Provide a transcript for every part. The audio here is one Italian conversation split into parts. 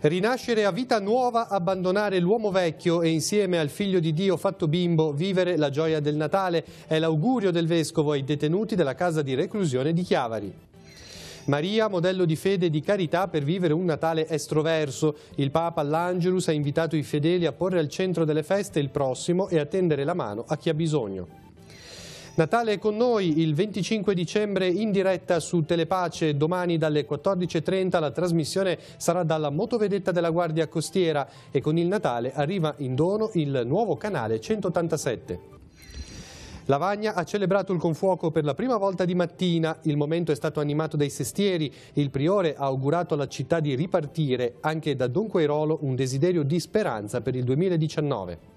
Rinascere a vita nuova, abbandonare l'uomo vecchio e insieme al figlio di Dio fatto bimbo vivere la gioia del Natale è l'augurio del Vescovo ai detenuti della casa di reclusione di Chiavari. Maria, modello di fede e di carità per vivere un Natale estroverso. Il Papa all'Angelus ha invitato i fedeli a porre al centro delle feste il prossimo e a tendere la mano a chi ha bisogno. Natale è con noi il 25 dicembre in diretta su Telepace. Domani dalle 14.30 la trasmissione sarà dalla motovedetta della Guardia Costiera e con il Natale arriva in dono il nuovo canale 187. Lavagna ha celebrato il confuoco per la prima volta di mattina, il momento è stato animato dai sestieri, il priore ha augurato alla città di ripartire anche da Don Quairolo un desiderio di speranza per il 2019.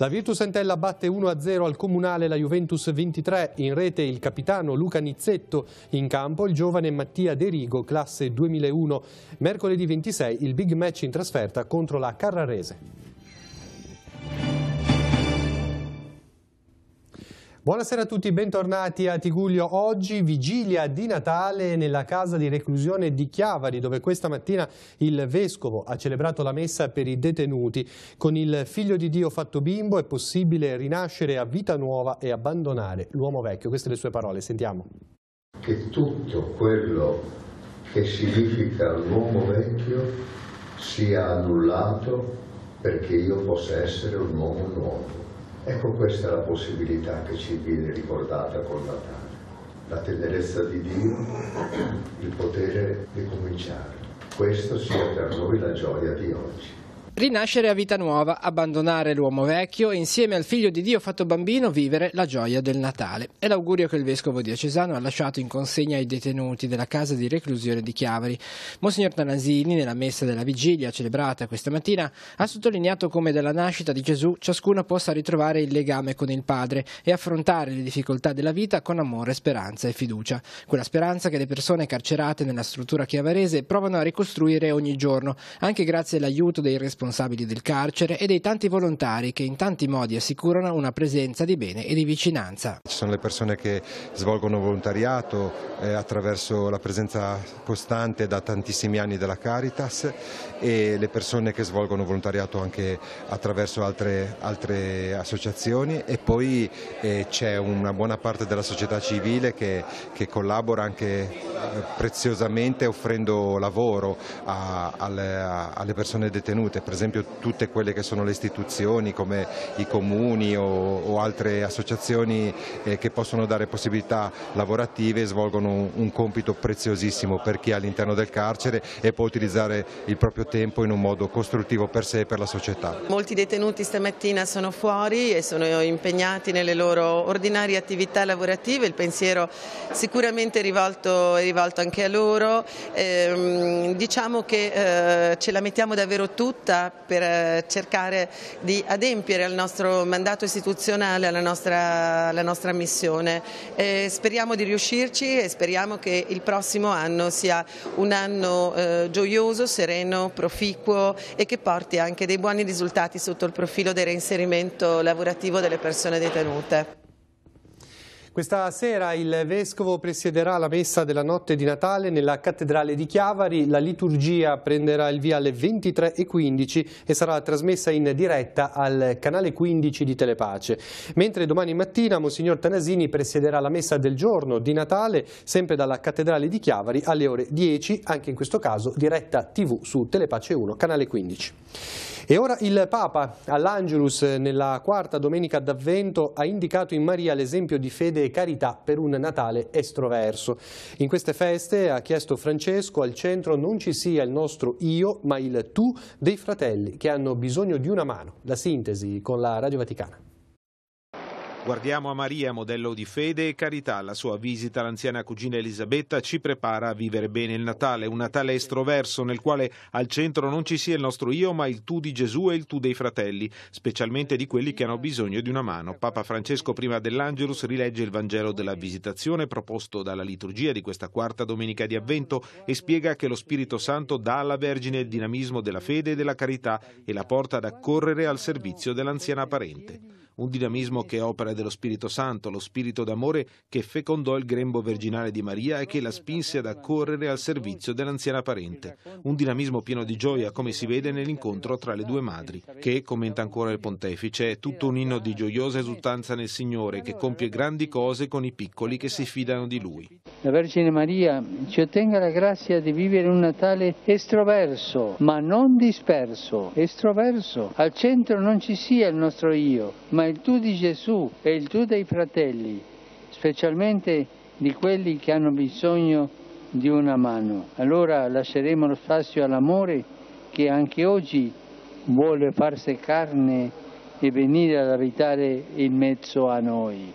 La Virtus Entella batte 1-0 al Comunale la Juventus 23, in rete il capitano Luca Nizzetto, in campo il giovane Mattia Derigo, classe 2001. Mercoledì 26 il big match in trasferta contro la Carrarese. Buonasera a tutti, bentornati a Tiguglio. Oggi vigilia di Natale nella casa di reclusione di Chiavari, dove questa mattina il Vescovo ha celebrato la messa per i detenuti. Con il Figlio di Dio fatto bimbo è possibile rinascere a vita nuova e abbandonare l'uomo vecchio. Queste le sue parole, sentiamo. Che tutto quello che significa l'uomo vecchio sia annullato perché io possa essere un uomo nuovo Ecco questa è la possibilità che ci viene ricordata col Natale. La tenerezza di Dio, il potere di cominciare. Questa sia per noi la gioia di oggi. Rinascere a vita nuova, abbandonare l'uomo vecchio e insieme al figlio di Dio fatto bambino vivere la gioia del Natale. È l'augurio che il vescovo diocesano ha lasciato in consegna ai detenuti della casa di reclusione di Chiavari. Monsignor Tanasini, nella messa della vigilia celebrata questa mattina, ha sottolineato come dalla nascita di Gesù ciascuno possa ritrovare il legame con il Padre e affrontare le difficoltà della vita con amore, speranza e fiducia. Quella speranza che le persone carcerate nella struttura chiavarese provano a ricostruire ogni giorno, anche grazie all'aiuto dei responsabili responsabili del carcere e dei tanti volontari che in tanti modi assicurano una presenza di bene e di vicinanza. Ci sono le persone che svolgono volontariato eh, attraverso la presenza costante da tantissimi anni della Caritas e le persone che svolgono volontariato anche attraverso altre, altre associazioni e poi eh, c'è una buona parte della società civile che, che collabora anche preziosamente offrendo lavoro a, alle, alle, persone detenute, per esempio tutte quelle che sono le istituzioni come i comuni o, o altre associazioni eh, che possono dare possibilità lavorative svolgono un, un compito preziosissimo per chi è all'interno del carcere e può utilizzare il proprio tempo in un modo costruttivo per sé e per la società. Molti detenuti stamattina sono fuori e sono impegnati nelle loro ordinarie attività lavorative, il pensiero sicuramente rivolto rivolto anche a loro. Eh, diciamo che eh, ce la mettiamo davvero tutta per eh, cercare di adempiere al nostro mandato istituzionale, alla nostra, alla nostra missione. speriamo di riuscirci e speriamo che il prossimo anno sia un anno eh, gioioso, sereno, proficuo e che porti anche dei buoni risultati sotto il profilo del reinserimento lavorativo delle persone detenute. Questa sera il Vescovo presiederà la messa della notte di Natale nella Cattedrale di Chiavari. La liturgia prenderà il via alle 23.15 e sarà trasmessa in diretta al canale 15 di Telepace. Mentre domani mattina Monsignor Tanasini presiederà la messa del giorno di Natale, sempre dalla Cattedrale di Chiavari, alle ore 10, anche in questo caso diretta TV su Telepace 1, canale 15. E ora il Papa all'Angelus nella quarta domenica d'Avvento ha indicato in Maria l'esempio di fede carità per un Natale estroverso. In queste feste, ha chiesto Francesco, al centro non ci sia il nostro io, ma il tu dei fratelli che hanno bisogno di una mano. La sintesi con la Radio Vaticana. Guardiamo a Maria, modello di fede e carità. La sua visita all'anziana cugina Elisabetta ci prepara a vivere bene il Natale, un Natale estroverso nel quale al centro non ci sia il nostro io, ma il tu di Gesù e il tu dei fratelli, specialmente di quelli che hanno bisogno di una mano. Papa Francesco prima dell'Angelus rilegge il Vangelo della visitazione proposto dalla liturgia di questa quarta domenica di Avvento e spiega che lo Spirito Santo dà alla Vergine il dinamismo della fede e della carità e la porta ad accorrere al servizio dell'anziana parente un dinamismo che è opera dello Spirito Santo, lo spirito d'amore che fecondò il grembo virginale di Maria e che la spinse ad accorrere al servizio dell'anziana parente. Un dinamismo pieno di gioia, come si vede nell'incontro tra le due madri, che, commenta ancora il pontefice, è tutto un inno di gioiosa esultanza nel Signore che compie grandi cose con i piccoli che si fidano di Lui. La Vergine Maria ci ottenga la grazia di vivere un Natale estroverso, ma non disperso, estroverso. Al centro non ci sia il nostro io, ma il il tu di Gesù e il tu dei fratelli, specialmente di quelli che hanno bisogno di una mano. Allora lasceremo lo spazio all'amore che anche oggi vuole farsi carne e venire ad abitare in mezzo a noi.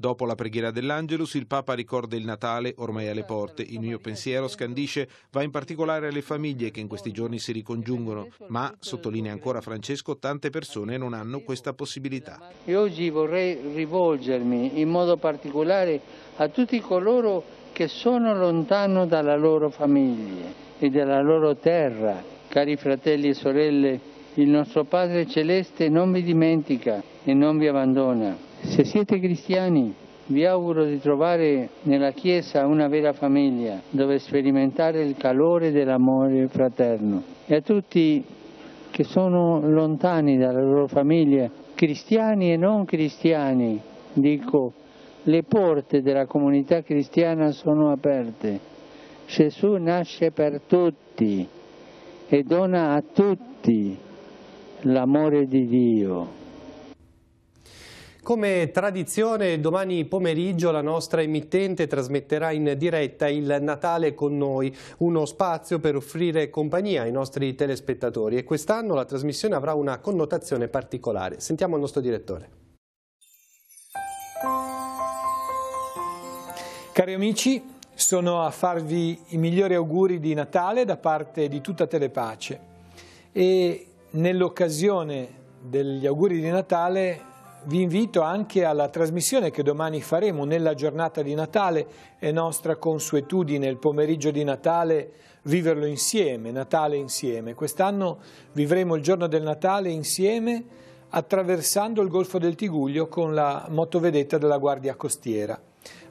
Dopo la preghiera dell'Angelus, il Papa ricorda il Natale ormai alle porte. Il mio pensiero, scandisce, va in particolare alle famiglie che in questi giorni si ricongiungono, ma, sottolinea ancora Francesco, tante persone non hanno questa possibilità. E oggi vorrei rivolgermi in modo particolare a tutti coloro che sono lontano dalla loro famiglia e dalla loro terra. Cari fratelli e sorelle, il nostro Padre Celeste non vi dimentica e non vi abbandona. Se siete cristiani, vi auguro di trovare nella Chiesa una vera famiglia dove sperimentare il calore dell'amore fraterno. E a tutti che sono lontani dalla loro famiglia, cristiani e non cristiani, dico, le porte della comunità cristiana sono aperte. Gesù nasce per tutti e dona a tutti l'amore di Dio. Come tradizione, domani pomeriggio la nostra emittente trasmetterà in diretta il Natale con noi, uno spazio per offrire compagnia ai nostri telespettatori e quest'anno la trasmissione avrà una connotazione particolare. Sentiamo il nostro direttore. Cari amici, sono a farvi i migliori auguri di Natale da parte di tutta Telepace e nell'occasione degli auguri di Natale vi invito anche alla trasmissione che domani faremo nella giornata di Natale, è nostra consuetudine il pomeriggio di Natale viverlo insieme, Natale insieme. Quest'anno vivremo il giorno del Natale insieme attraversando il Golfo del Tiguglio con la motovedetta della Guardia Costiera.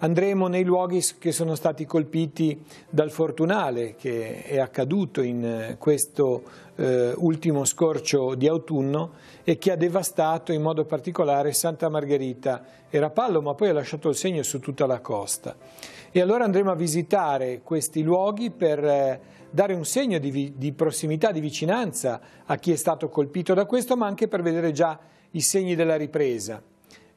Andremo nei luoghi che sono stati colpiti dal fortunale che è accaduto in eh, questo eh, ultimo scorcio di autunno e che ha devastato in modo particolare Santa Margherita e Rapallo, ma poi ha lasciato il segno su tutta la costa. E allora andremo a visitare questi luoghi per... Eh, dare un segno di, di, prossimità, di vicinanza a chi è stato colpito da questo, ma anche per vedere già i segni della ripresa,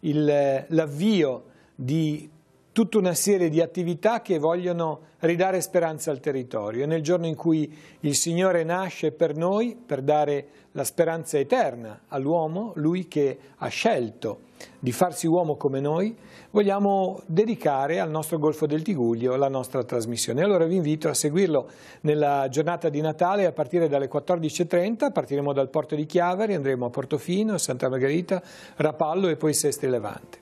eh, l'avvio di tutta una serie di attività che vogliono ridare speranza al territorio. E nel giorno in cui il Signore nasce per noi, per dare la speranza eterna all'uomo, lui che ha scelto di farsi uomo come noi, vogliamo dedicare al nostro Golfo del Tiguglio la nostra trasmissione. Allora vi invito a seguirlo nella giornata di Natale a partire dalle 14.30, partiremo dal porto di Chiavari, andremo a Portofino, Santa Margherita, Rapallo e poi Sestri Levante.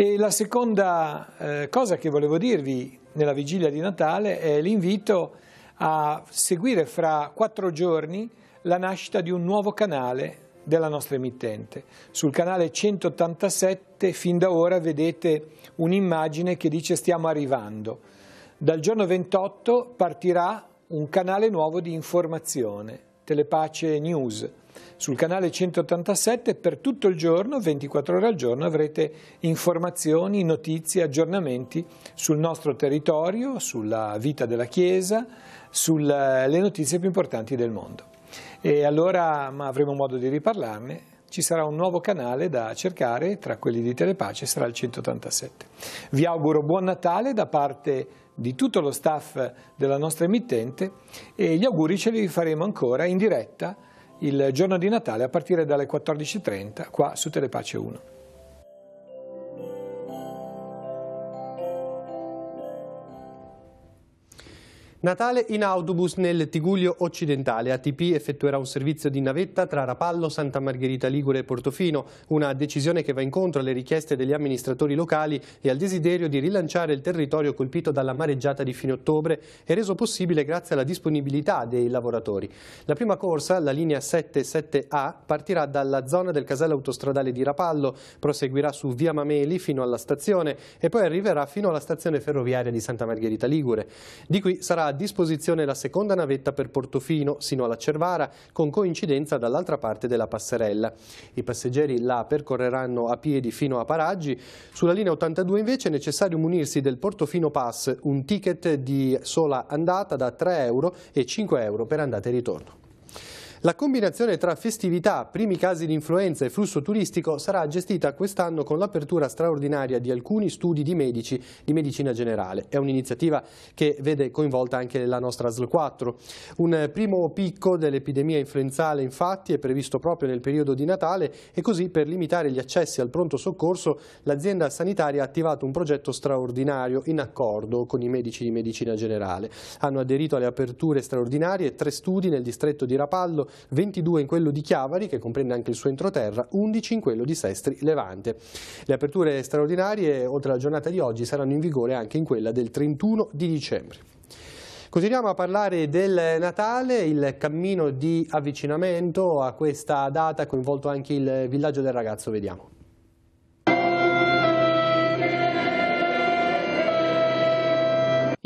E la seconda eh, cosa che volevo dirvi nella vigilia di Natale è l'invito a seguire fra quattro giorni la nascita di un nuovo canale della nostra emittente. Sul canale 187 fin da ora vedete un'immagine che dice stiamo arrivando. Dal giorno 28 partirà un canale nuovo di informazione, Telepace News sul canale 187 per tutto il giorno, 24 ore al giorno, avrete informazioni, notizie, aggiornamenti sul nostro territorio, sulla vita della Chiesa, sulle notizie più importanti del mondo. E allora, ma avremo modo di riparlarne, ci sarà un nuovo canale da cercare tra quelli di Telepace, sarà il 187. Vi auguro buon Natale da parte di tutto lo staff della nostra emittente e gli auguri ce li faremo ancora in diretta il giorno di Natale a partire dalle 14.30 qua su Telepace 1. Natale in autobus nel Tiguglio occidentale. ATP effettuerà un servizio di navetta tra Rapallo, Santa Margherita Ligure e Portofino, una decisione che va incontro alle richieste degli amministratori locali e al desiderio di rilanciare il territorio colpito dalla mareggiata di fine ottobre e reso possibile grazie alla disponibilità dei lavoratori. La prima corsa, la linea 77A, partirà dalla zona del casello autostradale di Rapallo, proseguirà su via Mameli fino alla stazione e poi arriverà fino alla stazione ferroviaria di Santa Margherita Ligure. Di qui sarà a disposizione la seconda navetta per Portofino sino alla Cervara con coincidenza dall'altra parte della passerella. I passeggeri la percorreranno a piedi fino a Paraggi. Sulla linea 82 invece è necessario munirsi del Portofino Pass, un ticket di sola andata da 3 euro e 5 euro per andata e ritorno. La combinazione tra festività, primi casi di influenza e flusso turistico sarà gestita quest'anno con l'apertura straordinaria di alcuni studi di medici di medicina generale. È un'iniziativa che vede coinvolta anche la nostra ASL 4. Un primo picco dell'epidemia influenzale infatti è previsto proprio nel periodo di Natale e così per limitare gli accessi al pronto soccorso l'azienda sanitaria ha attivato un progetto straordinario in accordo con i medici di medicina generale. Hanno aderito alle aperture straordinarie tre studi nel distretto di Rapallo, 22 in quello di Chiavari, che comprende anche il suo entroterra, 11 in quello di Sestri Levante. Le aperture straordinarie, oltre alla giornata di oggi, saranno in vigore anche in quella del 31 di dicembre. Continuiamo a parlare del Natale, il cammino di avvicinamento a questa data ha coinvolto anche il villaggio del ragazzo, vediamo.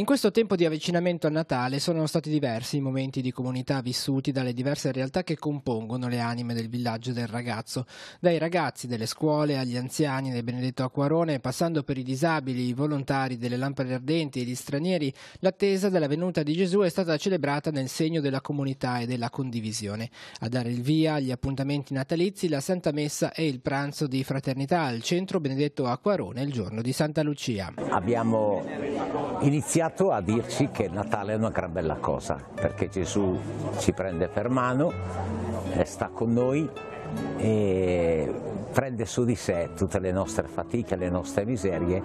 In questo tempo di avvicinamento a Natale sono stati diversi i momenti di comunità vissuti dalle diverse realtà che compongono le anime del villaggio del ragazzo, dai ragazzi delle scuole agli anziani del Benedetto Acquarone, passando per i disabili, i volontari delle lampade ardenti e gli stranieri, l'attesa della venuta di Gesù è stata celebrata nel segno della comunità e della condivisione. A dare il via agli appuntamenti natalizi la Santa Messa e il pranzo di fraternità al centro Benedetto Acquarone il giorno di Santa Lucia. Abbiamo iniziato iniziato a dirci che Natale è una gran bella cosa, perché Gesù ci prende per mano, eh, sta con noi e prende su di sé tutte le nostre fatiche, le nostre miserie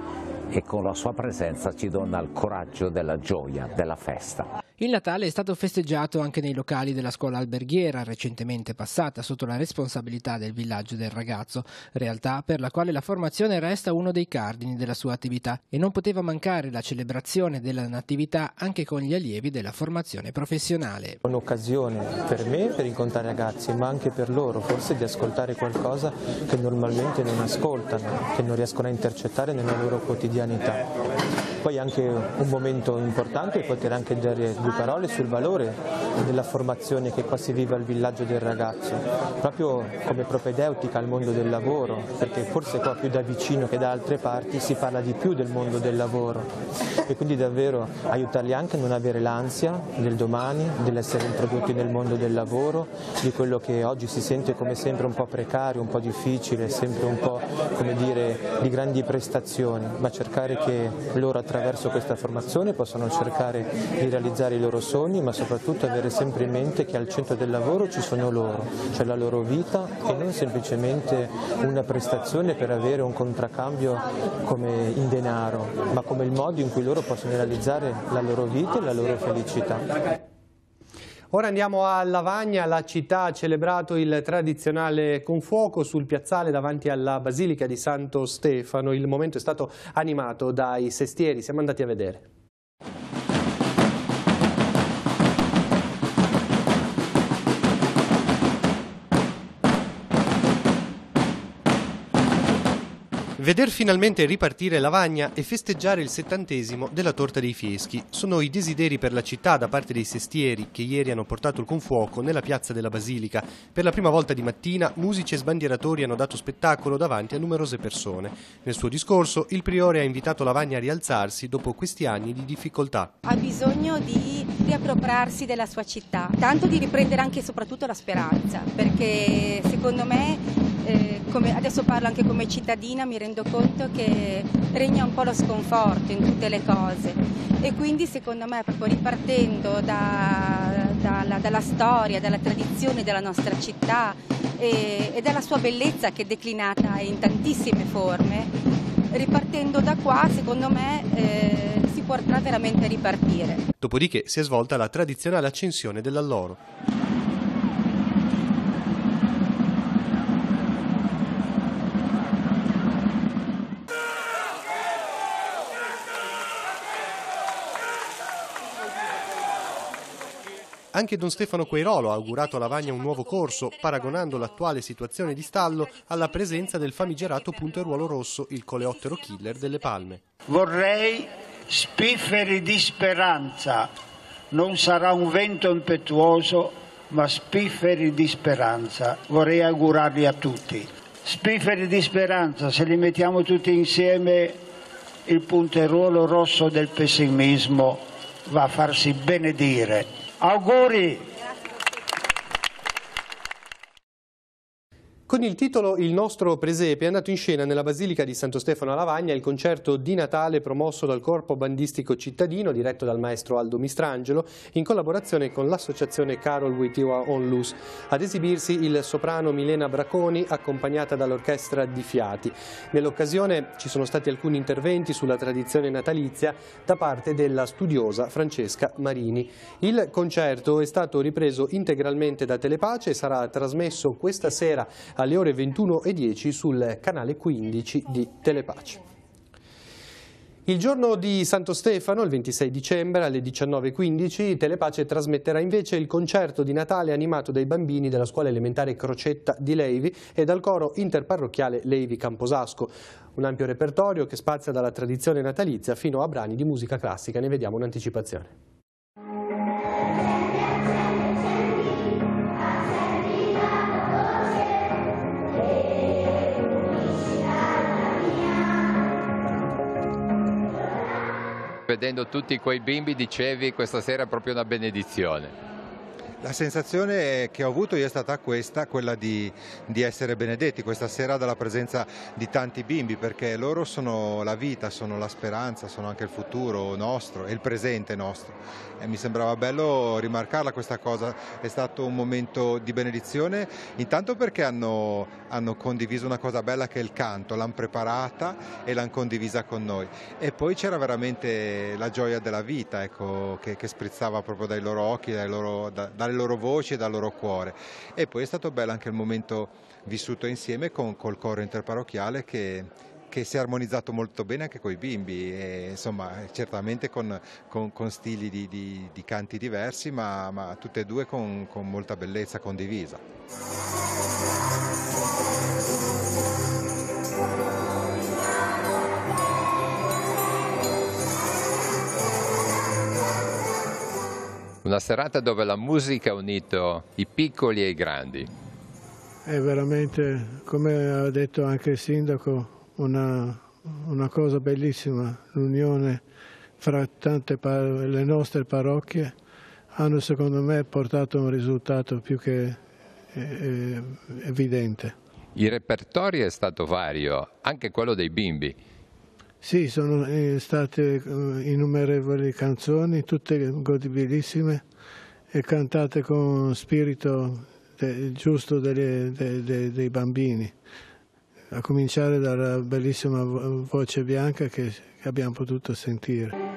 e con la sua presenza ci dona il coraggio della gioia, della festa. Il Natale è stato festeggiato anche nei locali della scuola alberghiera, recentemente passata sotto la responsabilità del villaggio del ragazzo, realtà per la quale la formazione resta uno dei cardini della sua attività e non poteva mancare la celebrazione della natività anche con gli allievi della formazione professionale. Un'occasione per me per incontrare ragazzi, ma anche per loro forse di ascoltare qualcosa che normalmente non ascoltano, che non riescono a intercettare nella loro quotidianità quotidianità poi anche un momento importante poter anche dare due parole sul valore della formazione che qua si vive al villaggio del ragazzo, proprio come propedeutica al mondo del lavoro, perché forse qua più da vicino che da altre parti si parla di più del mondo del lavoro e quindi davvero aiutarli anche a non avere l'ansia del domani, dell'essere introdotti nel mondo del lavoro, di quello che oggi si sente come sempre un po' precario, un po' difficile, sempre un po' come dire di grandi prestazioni, ma cercare che loro attraverso attraverso questa formazione possono cercare di realizzare i loro sogni ma soprattutto avere sempre in mente che al centro del lavoro ci sono loro, cioè la loro vita e non semplicemente una prestazione per avere un contraccambio come in denaro, ma come il modo in cui loro possono realizzare la loro vita e la loro felicità. Ora andiamo a Lavagna, la città ha celebrato il tradizionale confuoco sul piazzale davanti alla Basilica di Santo Stefano. Il momento è stato animato dai sestieri, siamo andati a vedere. Veder finalmente ripartire Lavagna e festeggiare il settantesimo della torta dei fieschi sono i desideri per la città da parte dei sestieri che ieri hanno portato il confuoco nella piazza della Basilica. Per la prima volta di mattina musici e sbandieratori hanno dato spettacolo davanti a numerose persone. Nel suo discorso il priore ha invitato Lavagna a rialzarsi dopo questi anni di difficoltà. Ha bisogno di riappropriarsi della sua città, tanto di riprendere anche e soprattutto la speranza, perché secondo me eh, come, adesso parlo anche come cittadina, mi rendo conto che regna un po' lo sconforto in tutte le cose e quindi secondo me proprio ripartendo da, dalla, dalla, storia, dalla tradizione della nostra città e, e dalla sua bellezza che è declinata in tantissime forme, ripartendo da qua secondo me... Eh, si potrà veramente ripartire. Dopodiché si è svolta la tradizionale accensione dell'alloro. Anche Don Stefano Queirolo ha augurato a Lavagna un nuovo corso, paragonando l'attuale situazione di stallo alla presenza del famigerato punteruolo rosso, il coleottero killer delle palme. Vorrei spifferi di speranza, non sarà un vento impetuoso, ma spifferi di speranza. Vorrei augurarli a tutti. Spifferi di speranza, se li mettiamo tutti insieme, il punteruolo rosso del pessimismo va a farsi benedire. augure Con il titolo Il nostro presepe è andato in scena nella Basilica di Santo Stefano a Lavagna il concerto di Natale promosso dal Corpo Bandistico Cittadino, diretto dal maestro Aldo Mistrangelo, in collaborazione con l'associazione Carol Wittiwa On Luz. Ad esibirsi il soprano Milena Braconi, accompagnata dall'orchestra di Fiati. Nell'occasione ci sono stati alcuni interventi sulla tradizione natalizia da parte della studiosa Francesca Marini. Il concerto è stato ripreso integralmente da Telepace e sarà trasmesso questa sera alle ore 21.10 sul canale 15 di Telepace. Il giorno di Santo Stefano, il 26 dicembre alle 19.15, Telepace trasmetterà invece il concerto di Natale animato dai bambini della scuola elementare Crocetta di Leivi e dal coro interparrocchiale Leivi Camposasco. Un ampio repertorio che spazia dalla tradizione natalizia fino a brani di musica classica. Ne vediamo un'anticipazione. vedendo tutti quei bimbi dicevi questa sera è proprio una benedizione. La sensazione che ho avuto io è stata questa, quella di, di, essere benedetti questa sera dalla presenza di tanti bimbi, perché loro sono la vita, sono la speranza, sono anche il futuro nostro e il presente nostro. E mi sembrava bello rimarcarla questa cosa, è stato un momento di benedizione, intanto perché hanno, hanno condiviso una cosa bella che è il canto, l'hanno preparata e l'hanno condivisa con noi. E poi c'era veramente la gioia della vita, ecco, che, che, sprizzava proprio dai loro occhi, dai loro, da, dalle loro voce e dal loro cuore. E poi è stato bello anche il momento vissuto insieme con, col coro interparochiale che, che si è armonizzato molto bene anche con i bimbi, e, insomma certamente con, con, con stili di, di, di, canti diversi, ma, ma tutte e due con, con molta bellezza condivisa. Una serata dove la musica ha unito i piccoli e i grandi. È veramente, come ha detto anche il sindaco, una, una cosa bellissima, l'unione fra tante le nostre parrocchie hanno secondo me portato a un risultato più che eh, eh, evidente. Il repertorio è stato vario, anche quello dei bimbi. Sì, sono eh, state eh, innumerevoli canzoni, tutte godibilissime e cantate con spirito de, giusto delle, de, de, dei bambini, a cominciare dalla bellissima voce bianca che abbiamo potuto sentire.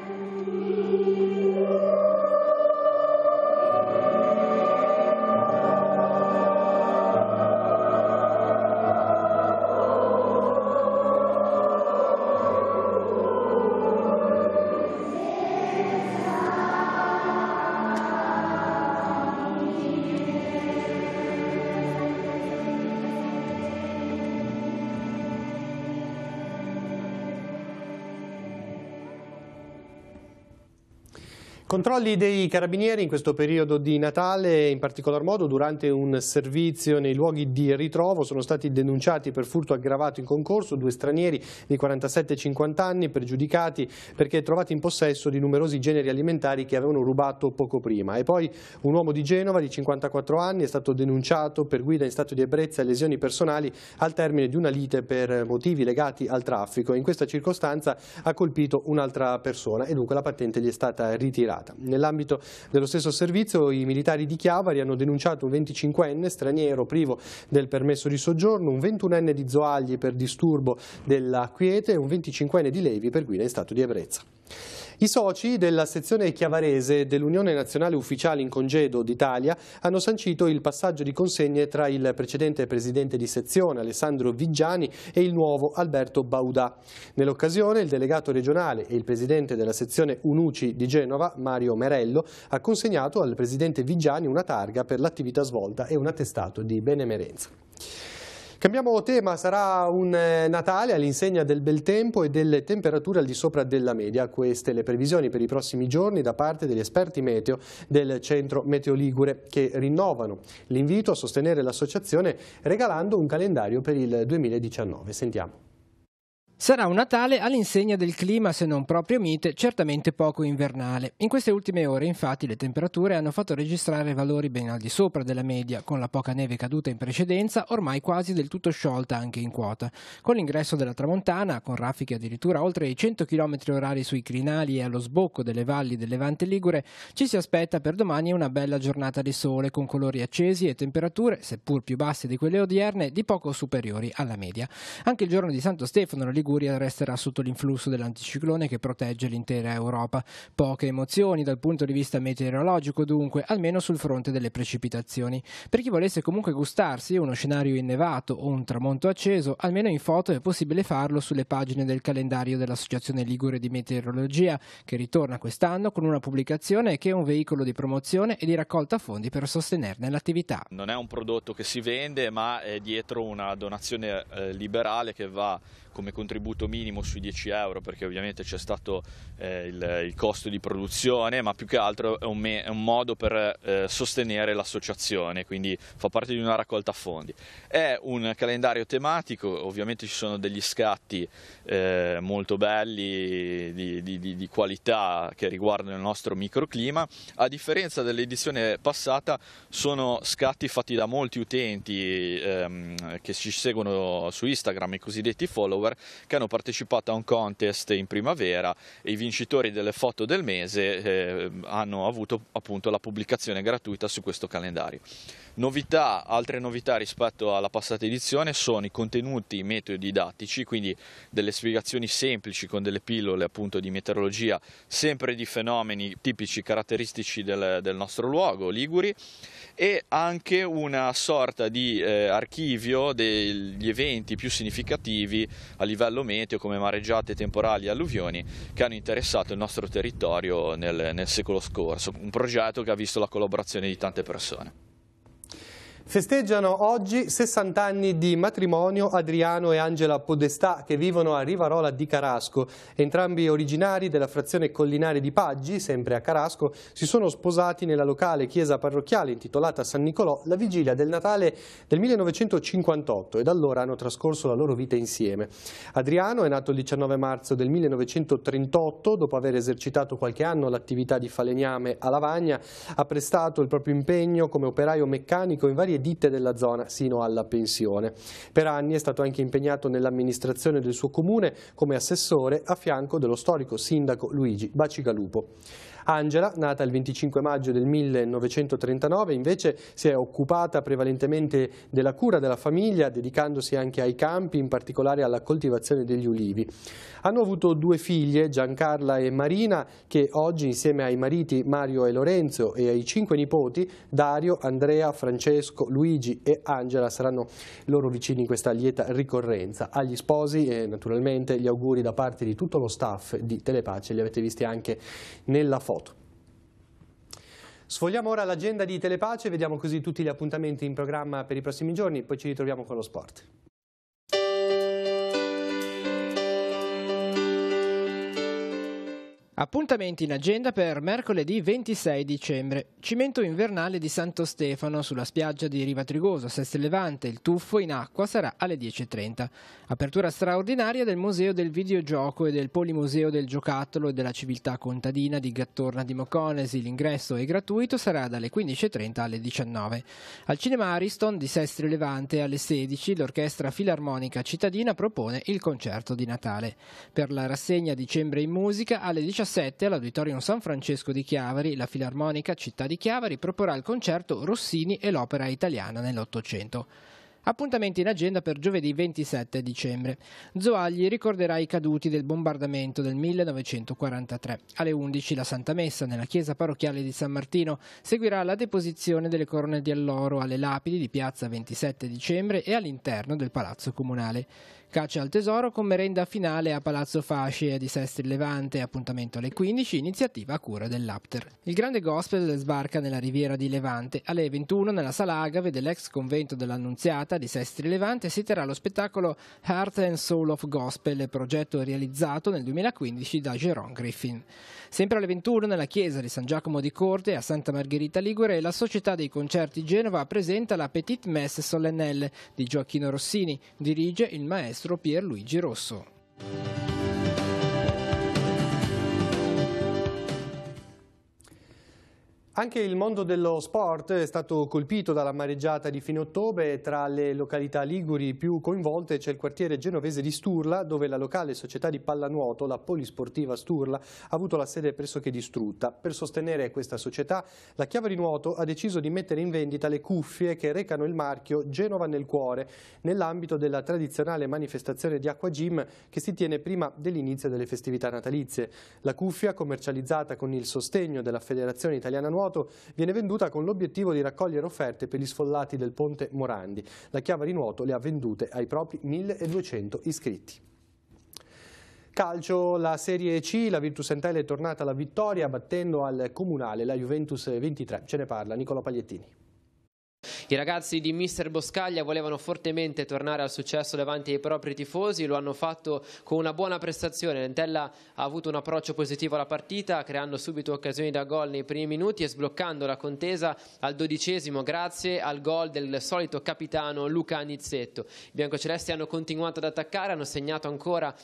controlli dei carabinieri in questo periodo di Natale, in particolar modo durante un servizio nei luoghi di ritrovo, sono stati denunciati per furto aggravato in concorso due stranieri di 47 e 50 anni pregiudicati perché trovati in possesso di numerosi generi alimentari che avevano rubato poco prima. E poi un uomo di Genova di 54 anni è stato denunciato per guida in stato di ebbrezza e lesioni personali al termine di una lite per motivi legati al traffico. In questa circostanza ha colpito un'altra persona e dunque la patente gli è stata ritirata. Nell'ambito dello stesso servizio i militari di Chiavari hanno denunciato un 25enne straniero privo del permesso di soggiorno, un 21enne di Zoagli per disturbo della quiete e un 25enne di Levi per guida in stato di ebbrezza. I soci della sezione chiavarese dell'Unione Nazionale Ufficiali in Congedo d'Italia hanno sancito il passaggio di consegne tra il precedente presidente di sezione Alessandro Viggiani e il nuovo Alberto Baudà. Nell'occasione il delegato regionale e il presidente della sezione UNUCI di Genova, Mario Merello, ha consegnato al presidente Viggiani una targa per l'attività svolta e un attestato di benemerenza. Cambiamo tema, sarà un eh, Natale all'insegna del bel tempo e delle temperature al di sopra della media. Queste le previsioni per i prossimi giorni da parte degli esperti meteo del Centro Meteo Ligure che rinnovano l'invito a sostenere l'associazione regalando un calendario per il 2019. Sentiamo. Sarà un Natale all'insegna del clima, se non proprio mite, certamente poco invernale. In queste ultime ore, infatti, le temperature hanno fatto registrare valori ben al di sopra della media, con la poca neve caduta in precedenza, ormai quasi del tutto sciolta anche in quota. Con l'ingresso della tramontana, con raffiche addirittura oltre i 100 km orari sui crinali e allo sbocco delle valli del Levante Ligure, ci si aspetta per domani una bella giornata di sole, con colori accesi e temperature, seppur più basse di quelle odierne, di poco superiori alla media. Anche il giorno di Santo Stefano, la Liguria, Liguria resterà sotto l'influsso dell'anticiclone che protegge l'intera Europa. Poche emozioni dal punto di vista meteorologico dunque, almeno sul fronte delle precipitazioni. Per chi volesse comunque gustarsi uno scenario innevato o un tramonto acceso, almeno in foto è possibile farlo sulle pagine del calendario dell'Associazione Ligure di Meteorologia, che ritorna quest'anno con una pubblicazione che è un veicolo di promozione e di raccolta fondi per sostenerne l'attività. Non è un prodotto che si vende, ma è dietro una donazione eh, liberale che va come contributo minimo sui 10 euro perché ovviamente c'è stato eh, il, il, costo di produzione ma più che altro è un, è un modo per eh, sostenere l'associazione quindi fa parte di una raccolta fondi è un calendario tematico ovviamente ci sono degli scatti eh, molto belli di, di, di, di qualità che riguardano il nostro microclima a differenza dell'edizione passata sono scatti fatti da molti utenti ehm, che ci seguono su Instagram i cosiddetti follower follower che hanno partecipato a un contest in primavera e i vincitori delle foto del mese eh, hanno avuto appunto la pubblicazione gratuita su questo calendario. Novità, altre novità rispetto alla passata edizione sono i contenuti metodidattici, quindi delle spiegazioni semplici con delle pillole appunto di meteorologia, sempre di fenomeni tipici, caratteristici del, del nostro luogo, Liguri, e anche una sorta di eh, archivio degli eventi più significativi a livello meteo come mareggiate, temporali e alluvioni che hanno interessato il nostro territorio nel, nel secolo scorso, un progetto che ha visto la collaborazione di tante persone. Festeggiano oggi 60 anni di matrimonio Adriano e Angela Podestà che vivono a Rivarola di Carasco. Entrambi originari della frazione collinare di Paggi, sempre a Carasco, si sono sposati nella locale chiesa parrocchiale intitolata San Nicolò la vigilia del Natale del 1958 e da allora hanno trascorso la loro vita insieme. Adriano è nato il 19 marzo del 1938, dopo aver esercitato qualche anno l'attività di falegname a Lavagna, ha prestato il proprio impegno come operaio meccanico in varie ditte della zona sino alla pensione. Per anni è stato anche impegnato nell'amministrazione del suo comune come assessore a fianco dello storico sindaco Luigi Bacigalupo. Angela, nata il 25 maggio del 1939, invece si è occupata prevalentemente della cura della famiglia, dedicandosi anche ai campi, in particolare alla coltivazione degli ulivi. Hanno avuto due figlie, Giancarla e Marina, che oggi insieme ai mariti Mario e Lorenzo e ai cinque nipoti, Dario, Andrea, Francesco, Luigi e Angela, saranno loro vicini in questa lieta ricorrenza. Agli sposi e eh, naturalmente gli auguri da parte di tutto lo staff di Telepace, li avete visti anche nella foto. Sfogliamo ora l'agenda di Telepace, vediamo così tutti gli appuntamenti in programma per i prossimi giorni, poi ci ritroviamo con lo sport. Appuntamenti in agenda per mercoledì 26 dicembre. Cimento invernale di Santo Stefano sulla spiaggia di Riva Trigoso, Seste Levante. Il tuffo in acqua sarà alle 10.30. Apertura straordinaria del Museo del Videogioco e del Polimuseo del Giocattolo e della Civiltà Contadina di Gattorna di Moconesi. L'ingresso è gratuito, sarà dalle 15.30 alle 19.00. Al cinema Ariston di Sestri Levante alle 16.00 l'Orchestra Filarmonica Cittadina propone il concerto di Natale. Per la rassegna Dicembre in Musica alle 17.00 2017 all'Auditorium San Francesco di Chiavari la Filarmonica Città di Chiavari proporrà il concerto Rossini e l'opera italiana nell'Ottocento. Appuntamenti in agenda per giovedì 27 dicembre. Zoagli ricorderà i caduti del bombardamento del 1943. Alle 11 la Santa Messa nella chiesa parrocchiale di San Martino seguirà la deposizione delle corone di alloro alle lapidi di piazza 27 dicembre e all'interno del Palazzo Comunale. Caccia al tesoro con merenda finale a Palazzo Fasci di Sestri Levante, appuntamento alle 15, iniziativa a cura dell'Apter. Il grande gospel sbarca nella riviera di Levante. Alle 21 nella sala Agave dell'ex convento dell'Annunziata di Sestri Levante si terrà lo spettacolo Heart and Soul of Gospel, progetto realizzato nel 2015 da Jerome Griffin. Sempre alle 21 nella chiesa di San Giacomo di Corte a Santa Margherita Ligure la Società dei Concerti Genova presenta la Petite Messe Solennelle di Gioacchino Rossini, dirige il maestro maestro Pierluigi Rosso. Anche il mondo dello sport è stato colpito dalla mareggiata di fine ottobre. Tra le località liguri più coinvolte c'è il quartiere genovese di Sturla, dove la locale società di pallanuoto, la Polisportiva Sturla, ha avuto la sede pressoché distrutta. Per sostenere questa società, la Chiave di Nuoto ha deciso di mettere in vendita le cuffie che recano il marchio Genova nel cuore, nell'ambito della tradizionale manifestazione di Acqua Gym che si tiene prima dell'inizio delle festività natalizie. La cuffia, commercializzata con il sostegno della Federazione Italiana Nuoto, foto viene venduta con l'obiettivo di raccogliere offerte per gli sfollati del ponte Morandi. La chiave di Nuoto le ha vendute ai propri 1200 iscritti. Calcio, la Serie C, la Virtus Entella è tornata alla vittoria battendo al Comunale la Juventus 23. Ce ne parla Nicola Pagliettini. I ragazzi di Mister Boscaglia volevano fortemente tornare al successo davanti ai propri tifosi, lo hanno fatto con una buona prestazione. Lentella ha avuto un approccio positivo alla partita, creando subito occasioni da gol nei primi minuti e sbloccando la contesa al dodicesimo grazie al gol del solito capitano Luca Anizzetto. I biancocelesti hanno continuato ad attaccare, hanno segnato ancora eh,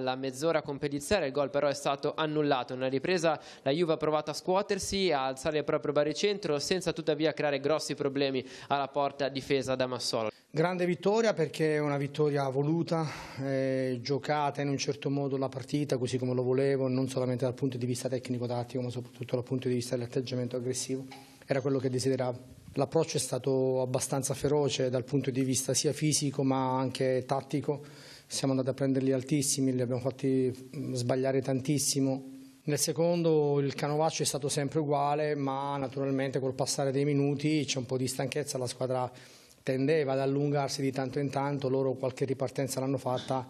la mezz'ora con Pellizzera, il gol però è stato annullato. Nella ripresa la Juve ha provato a scuotersi, a alzare il proprio baricentro senza tuttavia creare grossi problemi alla porta difesa da Massolo. Grande vittoria perché è una vittoria voluta, eh, giocata in un certo modo la partita così come lo volevo, non solamente dal punto di vista tecnico-tattico ma soprattutto dal punto di vista dell'atteggiamento aggressivo, era quello che desideravo. L'approccio è stato abbastanza feroce dal punto di vista sia fisico ma anche tattico, siamo andati a prenderli altissimi, li abbiamo fatti mm, sbagliare tantissimo, nel secondo il canovaccio è stato sempre uguale, ma naturalmente col passare dei minuti c'è un po' di stanchezza, la squadra tendeva ad allungarsi di tanto in tanto, loro qualche ripartenza l'hanno fatta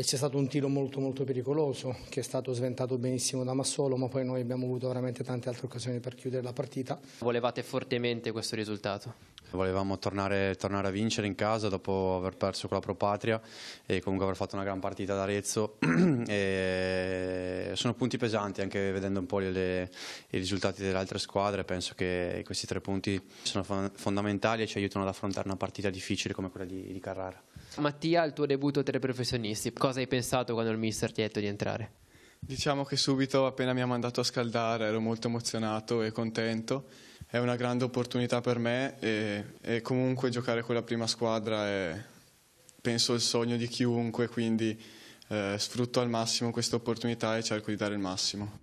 c'è stato un tiro molto molto pericoloso che è stato sventato benissimo da Massolo ma poi noi abbiamo avuto veramente tante altre occasioni per chiudere la partita. Volevate fortemente questo risultato? Volevamo tornare, tornare a vincere in casa dopo aver perso con la Propatria e comunque aver fatto una gran partita ad Arezzo e sono punti pesanti anche vedendo un po' le, i risultati delle altre squadre penso che questi tre punti sono fondamentali e ci aiutano ad affrontare una partita difficile come quella di, di Carrara. Mattia, il tuo debutto tra i professionisti, cosa hai pensato quando il mister ti ha detto di entrare? Diciamo che subito, appena mi ha mandato a scaldare, ero molto emozionato e contento. È una grande opportunità per me e, e comunque giocare con la prima squadra è, penso, il sogno di chiunque, quindi eh, sfrutto al massimo questa opportunità e cerco di dare il massimo.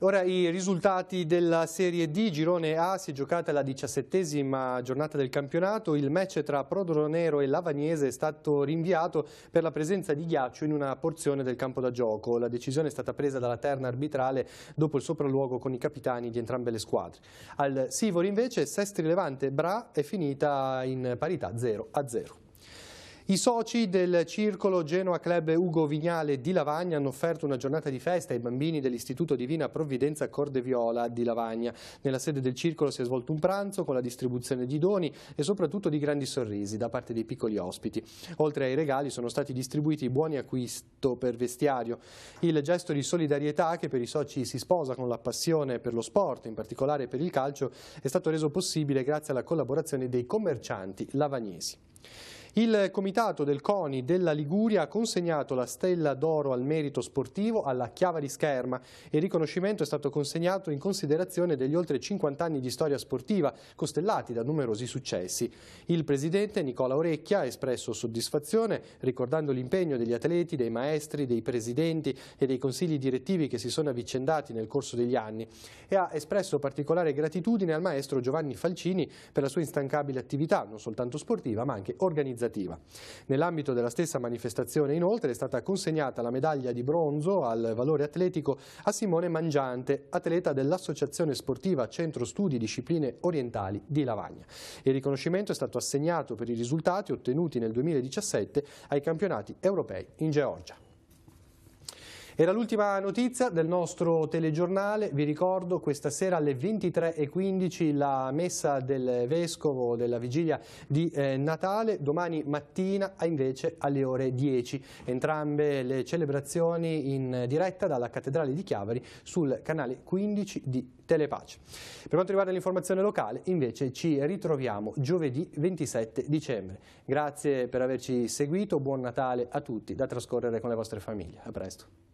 Ora i risultati della Serie D, Girone A, si è giocata la diciassettesima giornata del campionato, il match tra Prodronero e Lavagnese è stato rinviato per la presenza di ghiaccio in una porzione del campo da gioco, la decisione è stata presa dalla terna arbitrale dopo il sopralluogo con i capitani di entrambe le squadre. Al Sivori invece Sestri Levante Bra è finita in parità 0 0. I soci del circolo Genoa Club Ugo Vignale di Lavagna hanno offerto una giornata di festa ai bambini dell'Istituto Divina Provvidenza Corde Viola di Lavagna. Nella sede del circolo si è svolto un pranzo con la distribuzione di doni e soprattutto di grandi sorrisi da parte dei piccoli ospiti. Oltre ai regali sono stati distribuiti buoni acquisto per vestiario. Il gesto di solidarietà che per i soci si sposa con la passione per lo sport, in particolare per il calcio, è stato reso possibile grazie alla collaborazione dei commercianti lavagnesi. Il comitato del CONI della Liguria ha consegnato la stella d'oro al merito sportivo alla Chiava di Scherma il riconoscimento è stato consegnato in considerazione degli oltre 50 anni di storia sportiva, costellati da numerosi successi. Il presidente Nicola Orecchia ha espresso soddisfazione ricordando l'impegno degli atleti, dei maestri, dei presidenti e dei consigli direttivi che si sono avvicendati nel corso degli anni e ha espresso particolare gratitudine al maestro Giovanni Falcini per la sua instancabile attività, non soltanto sportiva ma anche organizzativa organizzativa. Nell'ambito della stessa manifestazione inoltre è stata consegnata la medaglia di bronzo al valore atletico a Simone Mangiante, atleta dell'Associazione Sportiva Centro Studi Discipline Orientali di Lavagna. Il riconoscimento è stato assegnato per i risultati ottenuti nel 2017 ai campionati europei in Georgia. Era l'ultima notizia del nostro telegiornale, vi ricordo questa sera alle 23.15 la messa del Vescovo della vigilia di eh, Natale, domani mattina invece alle ore 10, entrambe le celebrazioni in diretta dalla Cattedrale di Chiavari sul canale 15 di Telepace. Per quanto riguarda l'informazione locale invece ci ritroviamo giovedì 27 dicembre. Grazie per averci seguito, buon Natale a tutti da trascorrere con le vostre famiglie. A presto.